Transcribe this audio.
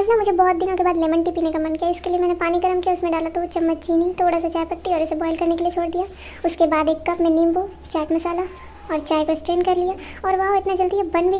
आज ना मुझे बहुत दिनों के बाद लेमन टी पीने का मन किया इसके लिए मैंने पानी गर्म किया उसमें डाला तो चम्मच चीनी थोड़ा सा चाय पत्ती और इसे बॉईल करने के लिए छोड़ दिया उसके बाद एक कप में नींबू चाट मसाला और चाय को स्ट्रेन कर लिया और वाह इतना जल्दी ये बन भी